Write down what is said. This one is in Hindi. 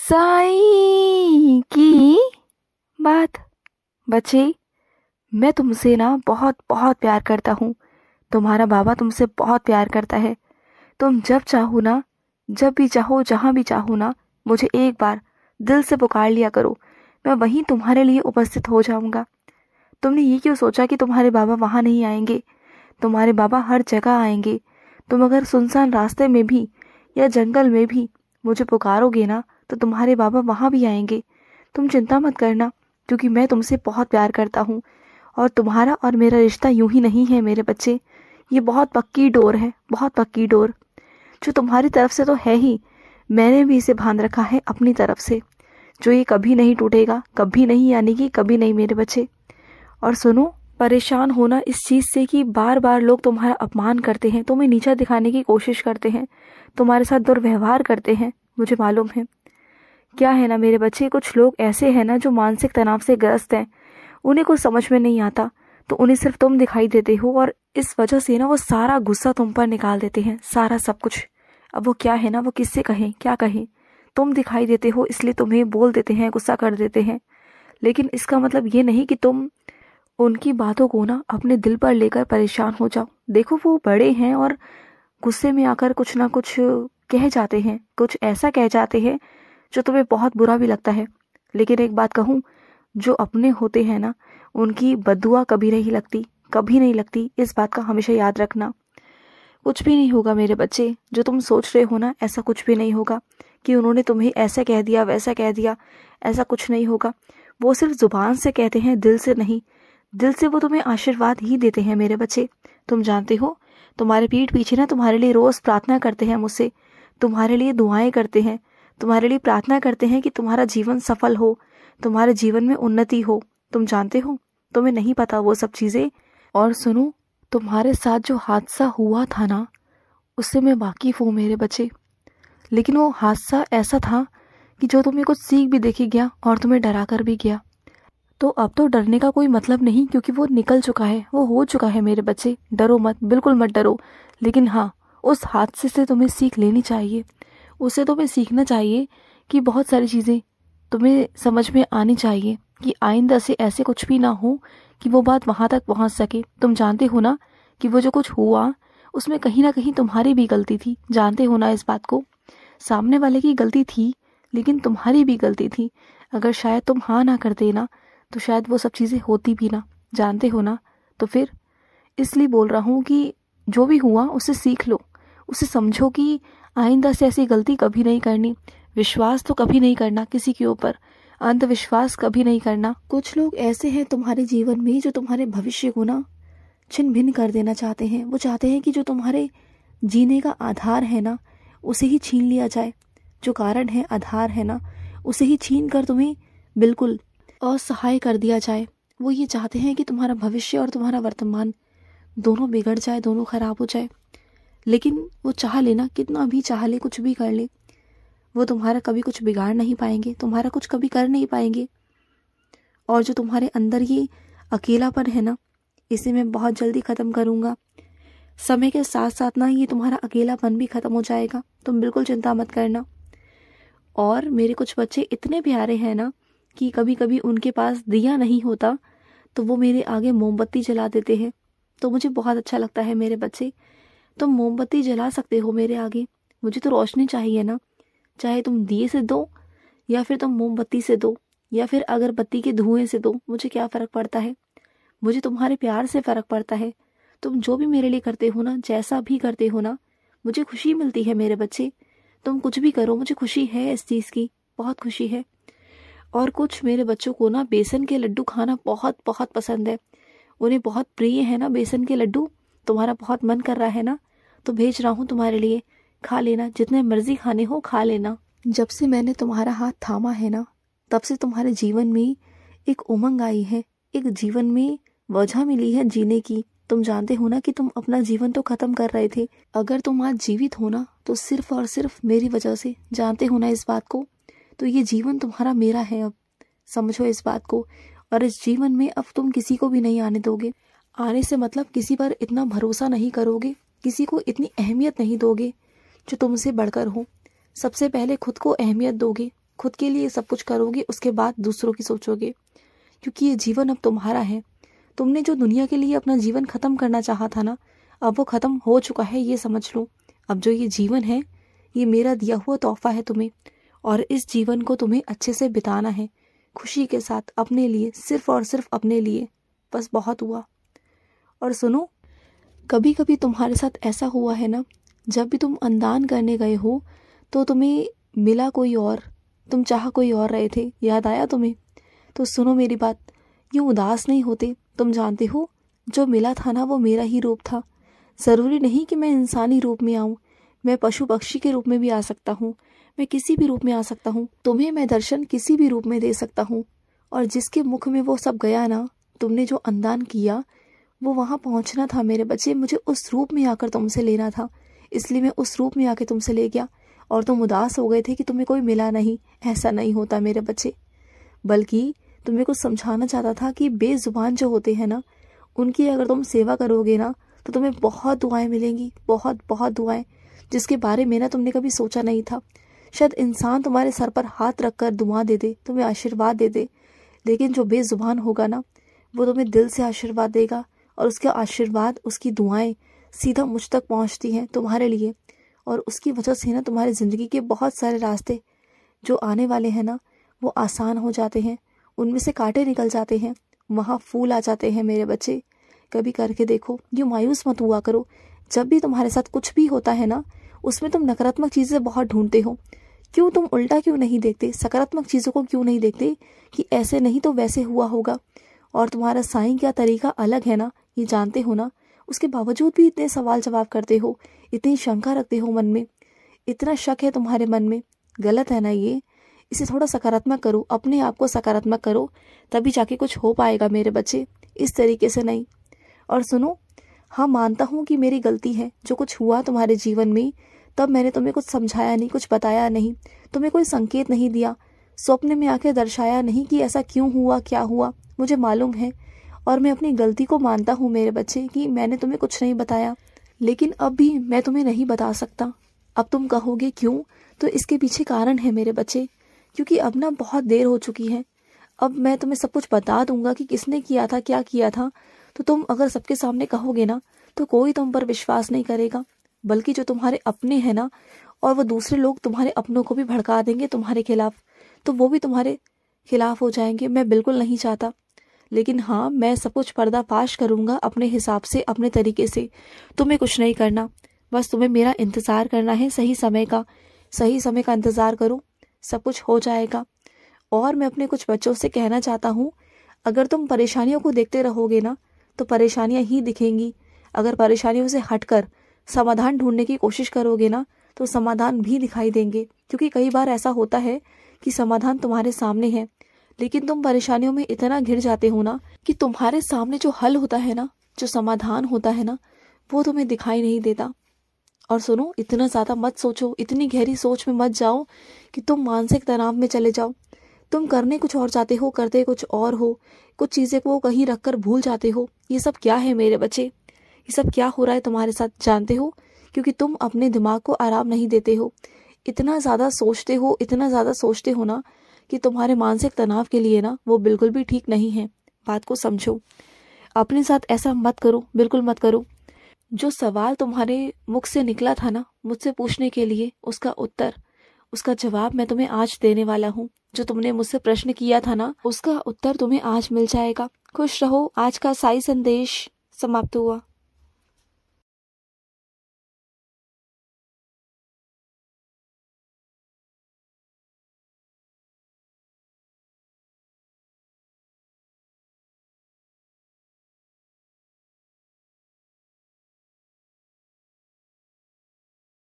साई की बात बच्चे मैं तुमसे ना बहुत बहुत प्यार करता हूँ तुम्हारा बाबा तुमसे बहुत प्यार करता है तुम जब चाहो ना जब भी चाहो जहाँ भी चाहो ना मुझे एक बार दिल से पुकार लिया करो मैं वहीं तुम्हारे लिए उपस्थित हो जाऊँगा तुमने ये क्यों सोचा कि तुम्हारे बाबा वहाँ नहीं आएंगे तुम्हारे बाबा हर जगह आएंगे तुम अगर सुनसान रास्ते में भी या जंगल में भी मुझे पुकारोगे ना तो तुम्हारे बाबा वहाँ भी आएंगे तुम चिंता मत करना क्योंकि मैं तुमसे बहुत प्यार करता हूँ और तुम्हारा और मेरा रिश्ता यूं ही नहीं है मेरे बच्चे ये बहुत पक्की डोर है बहुत पक्की डोर जो तुम्हारी तरफ से तो है ही मैंने भी इसे बांध रखा है अपनी तरफ से जो ये कभी नहीं टूटेगा कभी नहीं यानी कि कभी नहीं मेरे बच्चे और सुनो परेशान होना इस चीज़ से कि बार बार लोग तुम्हारा अपमान करते हैं तुम्हें नीचा दिखाने की कोशिश करते हैं तुम्हारे साथ दुर्व्यवहार करते हैं मुझे मालूम है क्या है ना मेरे बच्चे कुछ लोग ऐसे हैं ना जो मानसिक तनाव से ग्रस्त हैं उन्हें कुछ समझ में नहीं आता तो उन्हें सिर्फ तुम दिखाई देते हो और इस वजह से ना वो सारा गुस्सा तुम पर निकाल देते हैं सारा सब कुछ अब वो क्या है ना वो किससे कहें क्या कहें तुम दिखाई देते हो इसलिए तुम्हें बोल देते हैं गुस्सा कर देते हैं लेकिन इसका मतलब ये नहीं कि तुम उनकी बातों को ना अपने दिल पर लेकर परेशान हो जाओ देखो वो बड़े हैं और गुस्से में आकर कुछ ना कुछ कह जाते हैं कुछ ऐसा कह जाते हैं जो तुम्हें बहुत बुरा भी लगता है लेकिन एक बात कहूँ जो अपने होते हैं ना उनकी बदुआ कभी नहीं लगती कभी नहीं लगती इस बात का हमेशा याद रखना कुछ भी नहीं होगा मेरे बच्चे जो तुम सोच रहे हो ना ऐसा कुछ भी नहीं होगा कि उन्होंने तुम्हें ऐसा कह दिया वैसा कह दिया ऐसा कुछ नहीं होगा वो सिर्फ ज़ुबान से कहते हैं दिल से नहीं दिल से वो तुम्हें आशीर्वाद ही देते हैं मेरे बच्चे तुम जानते हो तुम्हारे पीठ पीछे ना तुम्हारे लिए रोज़ प्रार्थना करते हैं मुझसे तुम्हारे लिए दुआएं करते हैं तुम्हारे लिए प्रार्थना करते हैं कि तुम्हारा जीवन सफल हो तुम्हारे जीवन में उन्नति हो तुम जानते हो तुम्हें नहीं पता वो सब चीज़ें और सुनो तुम्हारे साथ जो हादसा हुआ था ना उससे मैं वाकिफ़ हूँ मेरे बच्चे लेकिन वो हादसा ऐसा था कि जो तुम्हें कुछ सीख भी देखी गया और तुम्हें डरा कर भी गया तो अब तो डरने का कोई मतलब नहीं क्योंकि वो निकल चुका है वो हो चुका है मेरे बच्चे डरो मत बिल्कुल मत डरो लेकिन हाँ उस हादसे से तुम्हें सीख लेनी चाहिए उससे तुम्हें तो सीखना चाहिए कि बहुत सारी चीज़ें तुम्हें समझ में आनी चाहिए कि आइंदा से ऐसे कुछ भी ना हो कि वो बात वहाँ तक पहुँच सके तुम जानते हो ना कि वो जो कुछ हुआ उसमें कहीं ना कहीं तुम्हारी भी गलती थी जानते हो ना इस बात को सामने वाले की गलती थी लेकिन तुम्हारी भी गलती थी अगर शायद तुम हाँ ना कर देना तो शायद वो सब चीज़ें होती भी ना जानते हो ना तो फिर इसलिए बोल रहा हूँ कि जो भी हुआ उसे सीख लो उसे समझो कि आइंदा से ऐसी गलती कभी नहीं करनी विश्वास तो कभी नहीं करना किसी के ऊपर अंधविश्वास कभी नहीं करना कुछ लोग ऐसे हैं तुम्हारे जीवन में जो तुम्हारे भविष्य को ना छिन भिन कर देना चाहते हैं वो चाहते हैं कि जो तुम्हारे जीने का आधार है ना उसे ही छीन लिया जाए जो कारण है आधार है ना उसे ही छीन कर तुम्हें बिल्कुल असहाय कर दिया जाए वो ये चाहते हैं कि तुम्हारा भविष्य और तुम्हारा वर्तमान दोनों बिगड़ जाए दोनों खराब हो जाए लेकिन वो चाह लेना कितना भी चाह ले कुछ भी कर ले वो तुम्हारा कभी कुछ बिगाड़ नहीं पाएंगे तुम्हारा कुछ कभी कर नहीं पाएंगे और जो तुम्हारे अंदर ये अकेलापन है ना इसे मैं बहुत जल्दी ख़त्म करूँगा समय के साथ साथ ना ये तुम्हारा अकेलापन भी ख़त्म हो जाएगा तुम बिल्कुल चिंता मत करना और मेरे कुछ बच्चे इतने प्यारे हैं ना कि कभी कभी उनके पास दिया नहीं होता तो वो मेरे आगे मोमबत्ती जला देते हैं तो मुझे बहुत अच्छा लगता है मेरे बच्चे तुम मोमबत्ती जला सकते हो मेरे आगे मुझे तो रोशनी चाहिए ना चाहे तुम दिए से दो या फिर तुम मोमबत्ती से दो या फिर अगरबत्ती के धुएं से दो मुझे क्या फ़र्क पड़ता है मुझे तुम्हारे प्यार से फ़र्क पड़ता है तुम जो भी मेरे लिए करते हो ना जैसा भी करते हो ना मुझे खुशी मिलती है मेरे बच्चे तुम कुछ भी करो मुझे खुशी है इस चीज़ की बहुत खुशी है और कुछ मेरे बच्चों को ना बेसन के लड्डू खाना बहुत बहुत पसंद है उन्हें बहुत प्रिय है ना बेसन के लड्डू तुम्हारा बहुत मन कर रहा है ना तो भेज रहा हूँ तुम्हारे लिए खा लेना जितने मर्जी खाने हो खा लेना जब से मैंने तुम्हारा हाथ थामा है ना तब से तुम्हारे जीवन में एक उमंग आई है एक जीवन में वजह मिली है जीने की तुम जानते हो ना कि तुम अपना जीवन तो खत्म कर रहे थे अगर तुम आज जीवित हो ना तो सिर्फ और सिर्फ मेरी वजह से जानते हो ना इस बात को तो ये जीवन तुम्हारा मेरा है अब समझो इस बात को और इस जीवन में अब तुम किसी को भी नहीं आने दोगे आने से मतलब किसी पर इतना भरोसा नहीं करोगे किसी को इतनी अहमियत नहीं दोगे जो तुमसे बढ़कर हो सबसे पहले खुद को अहमियत दोगे खुद के लिए सब कुछ करोगे उसके बाद दूसरों की सोचोगे क्योंकि ये जीवन अब तुम्हारा है तुमने जो दुनिया के लिए अपना जीवन ख़त्म करना चाहा था ना अब वो ख़त्म हो चुका है ये समझ लो अब जो ये जीवन है ये मेरा दिया हुआ तोहफा है तुम्हें और इस जीवन को तुम्हें अच्छे से बिताना है खुशी के साथ अपने लिए सिर्फ और सिर्फ अपने लिए बस बहुत हुआ और सुनो कभी कभी तुम्हारे साथ ऐसा हुआ है ना जब भी तुम अनदान करने गए हो तो तुम्हें मिला कोई और तुम चाह कोई और रहे थे याद आया तुम्हें तो सुनो मेरी बात यूँ उदास नहीं होते तुम जानते हो जो मिला था ना वो मेरा ही रूप था ज़रूरी नहीं कि मैं इंसानी रूप में आऊँ मैं पशु पक्षी के रूप में भी आ सकता हूँ मैं किसी भी रूप में आ सकता हूँ तुम्हें मैं दर्शन किसी भी रूप में दे सकता हूँ और जिसके मुख में वो सब गया ना तुमने जो अनदान किया वो वहाँ पहुँचना था मेरे बच्चे मुझे उस रूप में आकर तुमसे लेना था इसलिए मैं उस रूप में आके तुमसे ले गया और तुम उदास हो गए थे कि तुम्हें कोई मिला नहीं ऐसा नहीं होता मेरे बच्चे बल्कि तुम्हें कुछ समझाना चाहता था कि बेजुबान जो होते हैं ना उनकी अगर तुम सेवा करोगे ना तो तुम्हें बहुत दुआएं मिलेंगी बहुत बहुत दुआएं जिसके बारे में ना तुमने कभी सोचा नहीं था शायद इंसान तुम्हारे सर पर हाथ रखकर दुआ दे दे तुम्हें आशीर्वाद दे दे लेकिन जो बेजुबान होगा ना वो तुम्हें दिल से आशीर्वाद देगा और उसके आशीर्वाद उसकी दुआएं सीधा मुझ तक पहुंचती हैं तुम्हारे लिए और उसकी वजह से ना तुम्हारी ज़िंदगी के बहुत सारे रास्ते जो आने वाले हैं ना वो आसान हो जाते हैं उनमें से कांटे निकल जाते हैं वहाँ फूल आ जाते हैं मेरे बच्चे कभी करके देखो यूँ मायूस मत हुआ करो जब भी तुम्हारे साथ कुछ भी होता है ना उसमें तुम नकारात्मक चीज़ें बहुत ढूंढते हो क्यों तुम उल्टा क्यों नहीं देखते सकारात्मक चीज़ों को क्यों नहीं देखते कि ऐसे नहीं तो वैसे हुआ होगा और तुम्हारा साई का तरीका अलग है ना ये जानते हो ना उसके बावजूद भी इतने सवाल जवाब करते हो इतनी शंका रखते हो मन में इतना शक है तुम्हारे मन में गलत है ना ये इसे थोड़ा सकारात्मक करो अपने आप को सकारात्मक करो तभी जाके कुछ हो पाएगा मेरे बच्चे इस तरीके से नहीं और सुनो हाँ मानता हूँ कि मेरी गलती है जो कुछ हुआ तुम्हारे जीवन में तब मैंने तुम्हें कुछ समझाया नहीं कुछ बताया नहीं तुम्हें कोई संकेत नहीं दिया स्वप्न में आके दर्शाया नहीं कि ऐसा क्यों हुआ क्या हुआ मुझे मालूम है और मैं अपनी गलती को मानता हूँ मेरे बच्चे कि मैंने तुम्हें कुछ नहीं बताया लेकिन अब भी मैं तुम्हें नहीं बता सकता अब तुम कहोगे क्यों तो इसके पीछे कारण है मेरे बच्चे क्योंकि अब ना बहुत देर हो चुकी है अब मैं तुम्हें सब कुछ बता दूंगा कि किसने किया था क्या किया था तो तुम अगर सबके सामने कहोगे ना तो कोई तुम पर विश्वास नहीं करेगा बल्कि जो तुम्हारे अपने हैं ना और वो दूसरे लोग तुम्हारे अपनों को भी भड़का देंगे तुम्हारे खिलाफ तो वो भी तुम्हारे खिलाफ हो जाएंगे मैं बिल्कुल नहीं चाहता लेकिन हाँ मैं सब कुछ पर्दाफाश करूँगा अपने हिसाब से अपने तरीके से तुम्हें कुछ नहीं करना बस तुम्हें मेरा इंतज़ार करना है सही समय का सही समय का इंतज़ार करूँ सब कुछ हो जाएगा और मैं अपने कुछ बच्चों से कहना चाहता हूँ अगर तुम परेशानियों को देखते रहोगे ना तो परेशानियाँ ही दिखेंगी अगर परेशानियों से हटकर समाधान ढूंढने की कोशिश करोगे ना तो समाधान भी दिखाई देंगे क्योंकि कई बार ऐसा होता है कि समाधान तुम्हारे सामने है लेकिन तुम परेशानियों में इतना घिर जाते हो ना कि तुम्हारे सामने जो हल होता है ना जो समाधान होता है ना वो तुम्हें दिखाई नहीं देता और सुनो इतना ज़्यादा मत सोचो इतनी गहरी सोच में मत जाओ कि तुम मानसिक तनाव में चले जाओ तुम करने कुछ और चाहते हो करते कुछ और हो कुछ चीज़ें को कहीं रख कर भूल जाते हो ये सब क्या है मेरे बच्चे ये सब क्या हो रहा है तुम्हारे साथ जानते हो क्योंकि तुम अपने दिमाग को आराम नहीं देते हो इतना ज़्यादा सोचते हो इतना ज़्यादा सोचते हो ना कि तुम्हारे मानसिक तनाव के लिए ना वो बिल्कुल भी ठीक नहीं है बात को समझो अपने साथ ऐसा मत करो बिल्कुल मत करो जो सवाल तुम्हारे मुख से निकला था ना मुझसे पूछने के लिए उसका उत्तर उसका जवाब मैं तुम्हें आज देने वाला हूँ जो तुमने मुझसे प्रश्न किया था ना उसका उत्तर तुम्हें आज मिल जाएगा खुश रहो आज का साई संदेश समाप्त हुआ